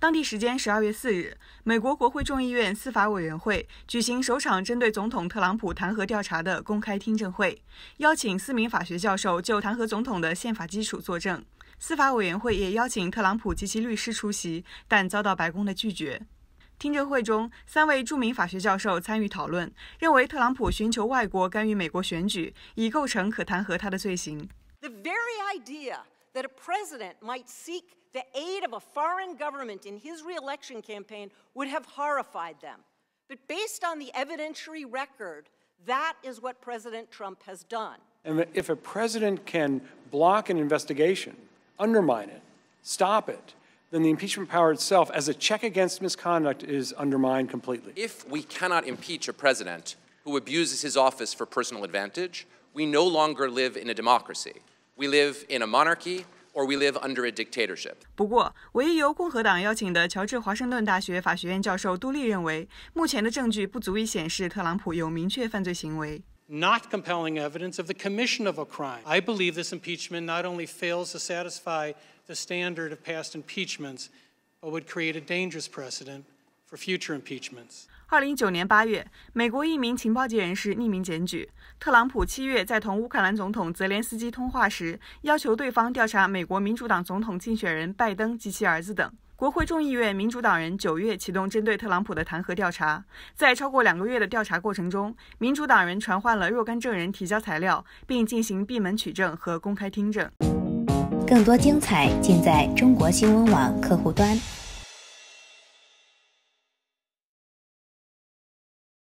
当地时间十二月四日，美国国会众议院司法委员会举行首场针对总统特朗普弹劾调查的公开听证会，邀请四名法学教授就弹劾总统的宪法基础作证。司法委员会也邀请特朗普及其律师出席，但遭到白宫的拒绝。听证会中，三位著名法学教授参与讨论，认为特朗普寻求外国干预美国选举，已构成可弹劾他的罪行。that a president might seek the aid of a foreign government in his reelection campaign would have horrified them. But based on the evidentiary record, that is what President Trump has done. And if a president can block an investigation, undermine it, stop it, then the impeachment power itself, as a check against misconduct, is undermined completely. If we cannot impeach a president who abuses his office for personal advantage, we no longer live in a democracy we live in a monarchy or we live under a dictatorship. 不过，唯一由共和党邀请的乔治华盛顿大学法学院教授杜利认为，目前的证据不足以显示特朗普有明确犯罪行为。Not compelling evidence of the commission of a crime. I believe this impeachment not only fails to satisfy the standard of past impeachments, but would create a dangerous precedent for future impeachments. 二零一九年八月，美国一名情报界人士匿名检举，特朗普七月在同乌克兰总统泽连斯基通话时，要求对方调查美国民主党总统竞选人拜登及其儿子等。国会众议院民主党人九月启动针对特朗普的弹劾调查，在超过两个月的调查过程中，民主党人传唤了若干证人提交材料，并进行闭门取证和公开听证。更多精彩尽在中国新闻网客户端。